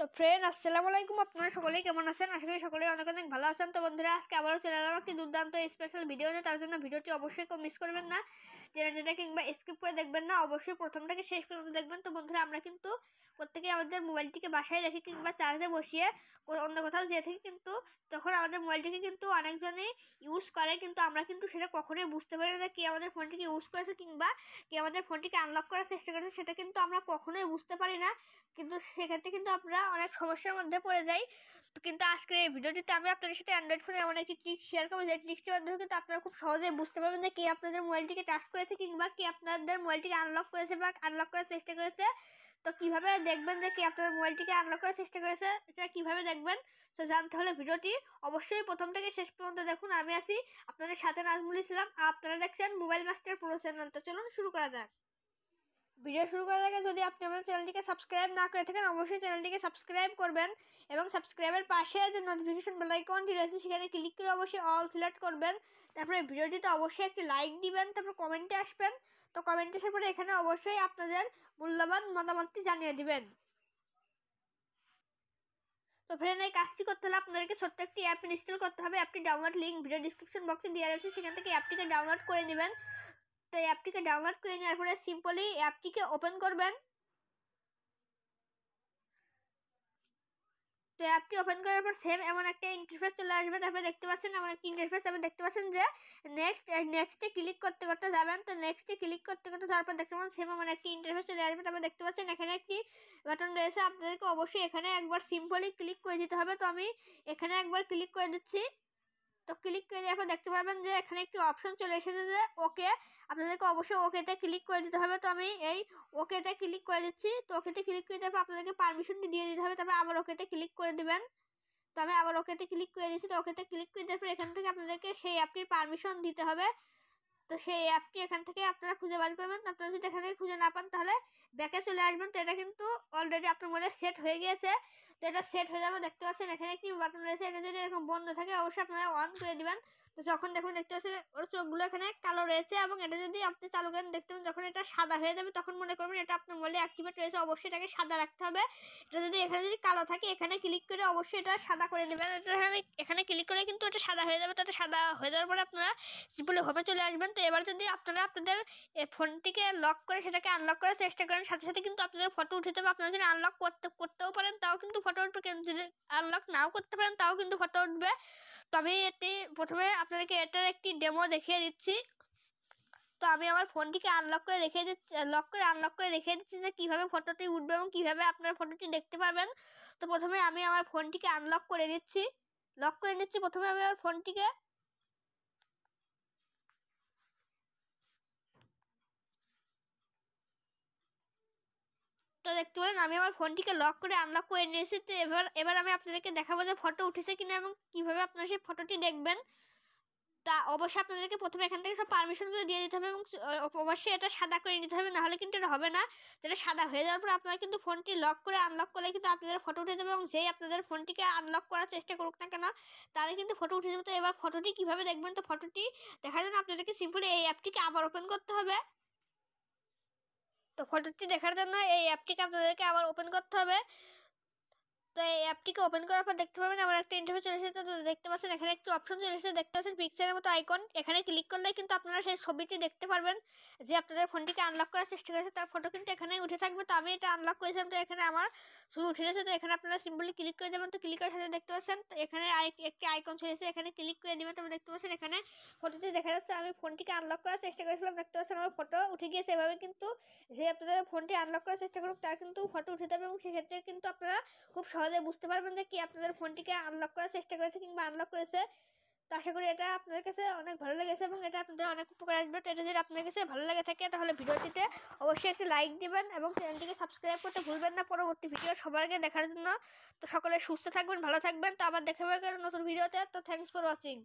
তো ফ্রেন্ড আসসালামু আলাইকুম আপনারা সকলেই কেমন আছেন আশা করি সকলেই অনেক অনেক ভালো আছেন তো বন্ধুরা আজকে আবারও চলে এলাম একটি দুর্দান্ত স্পেশাল ভিডিও নিয়ে তার জন্য ভিডিওটি অবশ্যই কেউ মিস করবেন না যেটা কিংবা স্কিপ করে দেখবেন না অবশ্যই প্রথম থেকে শেষ পর্যন্ত দেখবেন তো বন্ধুরা আমরা কিন্তু প্রত্যেকেই আমাদের মোবাইলটিকে বাসায় রেখে কিংবা চার্জে বসিয়ে অন্য কোথাও যেয়ে থাকি কিন্তু তখন আমাদের মোবাইলটিকে কিন্তু অনেকজনে ইউজ করে কিন্তু আমরা কিন্তু সেটা কখনোই বুঝতে পারি না কে আমাদের ফোনটিকে ইউজ করেছে কিংবা কে আমাদের ফোনটিকে আনলক করার চেষ্টা করেছে সেটা কিন্তু আমরা কখনোই বুঝতে পারি না কিন্তু সেক্ষেত্রে কিন্তু আমরা অনেক সমস্যার মধ্যে পড়ে যাই কিন্তু আজকের এই ভিডিওটিতে আমি আপনাদের সাথে অ্যান্ড্রয়েড ফোনে এমন একটি ট্রিক শেয়ার করবো যে ট্রিক্সটির মাধ্যমে কিন্তু আপনারা খুব সহজে বুঝতে পারবেন যে কে আপনাদের মোবাইলটিকে টাচ করেছে কিংবা কে আপনাদের মোবাইলটিকে আনলক করেছে বা আনলক করার চেষ্টা করেছে তো কিভাবে দেখবেন যে কে আপনাদের মোবাইলটিকে আনলক করার চেষ্টা করেছে এটা কিভাবে দেখবেন তো জানতে হলে ভিডিওটি অবশ্যই প্রথম থেকে শেষ পর্যন্ত দেখুন আমি আছি আপনাদের সাথে নাজমুল ইসলাম আপনারা দেখছেন মোবাইল মাস্টার প্রো চ্যানেল তো চলুন শুরু করা যাক ভিডিও শুরু করার আগে যদি আপনি আমার চ্যানেলটিকে সাবস্ক্রাইব না করে থাকেন অবশ্যই চ্যানেলটিকে সাবস্ক্রাইব করবেন এবং সাবস্ক্রাইবের পাশে যে নোটিফিকেশন আইকনটি রয়েছে সেখানে ক্লিক করে অবশ্যই অল সিলেক্ট করবেন তারপরে ভিডিওটিতে অবশ্যই একটি লাইক দিবেন তারপর কমেন্টে আসবেন তো কমেন্টে আসার পরে এখানে অবশ্যই আপনাদের মূল্যবান মতামতটি জানিয়ে দিবেন তো ফ্রেন্ড এই কাজটি করতে হলে আপনাদেরকে ছোট্ট একটি অ্যাপ ইনস্টল করতে হবে অ্যাপটি ডাউনলোড লিঙ্ক ভিডিও ডিসক্রিপশন বক্সে দেওয়া রয়েছে সেখান থেকে অ্যাপটিকে ডাউনলোড করে নেবেন তো এই অ্যাপটিকে ডাউনলোড করে নেওয়ার পরে সিম্পলি অ্যাপটিকে ওপেন করবেন তো অ্যাপটি ওপেন করার পর সেম এমন একটা ইন্টারফেস চলে আসবে তারপরে দেখতে পাচ্ছেন এমন একটা ইন্টারফেস তারপরে দেখতে পাচ্ছেন যে নেক্সট নেক্সটে ক্লিক করতে করতে যাবেন তো নেক্সটে ক্লিক করতে করতে তারপর দেখতে পাচ্ছেন সেম এমন একটা ইন্টারফেস চলে আসবে তারপরে দেখতে পাচ্ছেন এখানে একটি বাটন রয়েছে আপনাদেরকে অবশ্যই এখানে একবার সিম্পলি ক্লিক করে দিতে হবে তো আমি এখানে একবার ক্লিক করে দিচ্ছি তো ক্লিক করে এখন দেখতে পারবেন যে এখানে একটি অপশন চলে এসেছে যে ওকে আপনাদেরকে অবশ্যই ওকেতে ক্লিক করে দিতে হবে তো আমি এই ওকেতে ক্লিক করে দিচ্ছি তো ওকেতে ক্লিক করে দেওয়ার পর আপনাদেরকে পারমিশনটি দিয়ে দিতে হবে তারপর আবার ওকেতে ক্লিক করে দেবেন তো আমি আবার ওকেতে ক্লিক করে দিচ্ছি তো ওকেতে ক্লিক করে দেওয়ার পর এখান থেকে আপনাদেরকে সেই অ্যাপটির পারমিশন দিতে হবে তো সেই অ্যাপটি এখান থেকে আপনারা খুঁজে বার করবেন আপনারা যদি এখান থেকে খুঁজে না পান তাহলে ব্যাকে চলে আসবেন তো এটা কিন্তু অলরেডি আপনার মনে সেট হয়ে গিয়েছে তো এটা সেট হয়ে যাবে দেখতে পাচ্ছেন এখানে কি বাটন রয়েছে এটা যদি এরকম বন্ধ থাকে অবশ্যই আপনারা অন করে দিবেন তো যখন দেখবেন দেখতে পাচ্ছেন ওর চোখগুলো এখানে কালো রয়েছে এবং এটা যদি আপনি চালু করেন দেখতে পাবেন যখন এটা সাদা হয়ে যাবে তখন মনে করবেন এটা আপনার মোবাইলে অ্যাক্টিভেট রয়েছে অবশ্যই এটাকে সাদা রাখতে হবে এটা যদি এখানে যদি কালো থাকে এখানে ক্লিক করে অবশ্যই এটা সাদা করে দেবেন এটা এখানে ক্লিক করে কিন্তু এটা সাদা হয়ে যাবে তো এটা সাদা হয়ে যাওয়ার পরে আপনারা সিম্পলি হোমে চলে আসবেন তো এবার যদি আপনারা আপনাদের ফোনটিকে লক করে সেটাকে আনলক করার চেষ্টা করেন সাথে সাথে কিন্তু আপনাদের ফটো উঠে যাবে আপনারা যদি আনলক করতে করতেও পারেন তাও কিন্তু ফটো উঠবে কিন্তু যদি আনলক নাও করতে পারেন তাও কিন্তু ফটো উঠবে তো আমি প্রথমে আপনাদেরকে এটার একটি ডেমো দেখিয়ে দিচ্ছি তো আমি আমার ফোনটিকে আনলক করে রেখে দিচ্ছি লক করে আনলক করে রেখে দিচ্ছি যে কীভাবে ফটোটি উঠবে এবং কীভাবে আপনার ফটোটি দেখতে পারবেন তো প্রথমে আমি আমার ফোনটিকে আনলক করে দিচ্ছি লক করে নিচ্ছি প্রথমে আমি আমার ফোনটিকে আপনারা দেখতে পেলেন আমি আমার ফোনটিকে লক করে আনলক করে নিয়েছি তো এবার এবার আমি আপনাদেরকে দেখাবো যে ফটো উঠেছে কিনা এবং কীভাবে আপনারা সেই ফটোটি দেখবেন তা অবশ্যই আপনাদেরকে প্রথমে এখান থেকে সব পারমিশনগুলো দিয়ে দিতে হবে এবং অবশ্যই এটা সাদা করে নিতে হবে নাহলে কিন্তু এটা হবে না যেটা সাদা হয়ে যাওয়ার পর আপনারা কিন্তু ফোনটি লক করে আনলক করলে কিন্তু আপনাদের ফটো উঠে যাবে এবং যেই আপনাদের ফোনটিকে আনলক করার চেষ্টা করুক না কেন তাহলে কিন্তু ফটো উঠে যাবে তো এবার ফটোটি কীভাবে দেখবেন তো ফটোটি দেখার জন্য আপনাদেরকে সিম্পলি এই অ্যাপটিকে আবার ওপেন করতে হবে তো ফটোটি দেখার জন্য এই অ্যাপটিকে আপনাদেরকে আবার ওপেন করতে হবে তো এই অ্যাপটিকে ওপেন করার পর দেখতে পাবেন আমার একটা ইন্টারভিউ চলে এসেছে তো দেখতে পাচ্ছেন এখানে একটি অপশন চলে এসেছে দেখতে পাচ্ছেন পিকচারের মতো আইকন এখানে ক্লিক করলে কিন্তু আপনারা সেই ছবিটি দেখতে পারবেন যে আপনাদের ফোনটিকে আনলক করার চেষ্টা করেছে তার ফটো কিন্তু এখানে উঠে থাকবে তো আমি এটা আনলক করেছিলাম তো এখানে আমার ছবি উঠে গেছে তো এখানে আপনারা সিম্পলি ক্লিক করে দেবেন তো ক্লিক করার সাথে দেখতে পাচ্ছেন এখানে একটি আইকন চলে এসেছে এখানে ক্লিক করে দেবেন তবে দেখতে পাচ্ছেন এখানে ফটোটি দেখা যাচ্ছে আমি ফোনটিকে আনলক করার চেষ্টা করেছিলাম দেখতে পাচ্ছেন আমার ফটো উঠে গিয়েছে এভাবে কিন্তু যে আপনাদের ফোনটি আনলক করার চেষ্টা করুক তার কিন্তু ফটো উঠে যাবে এবং সেক্ষেত্রে কিন্তু আপনারা খুব সহজে বুঝতে পারবেন যে কি আপনাদের ফোনটিকে আনলক করার চেষ্টা করেছে কিংবা আনলক করেছে তো আশা করি এটা আপনাদের কাছে অনেক ভালো লেগেছে এবং এটা আপনাদের অনেক উপকার আসবে তো এটা যদি আপনার কাছে ভালো লেগে থাকে তাহলে ভিডিওটিতে অবশ্যই একটি লাইক দিবেন এবং চ্যানেলটিকে সাবস্ক্রাইব করতে ভুলবেন না পরবর্তী ভিডিও সবার আগে দেখার জন্য তো সকলে সুস্থ থাকবেন ভালো থাকবেন তো আবার দেখা হবে নতুন ভিডিওতে তো থ্যাংকস ফর ওয়াচিং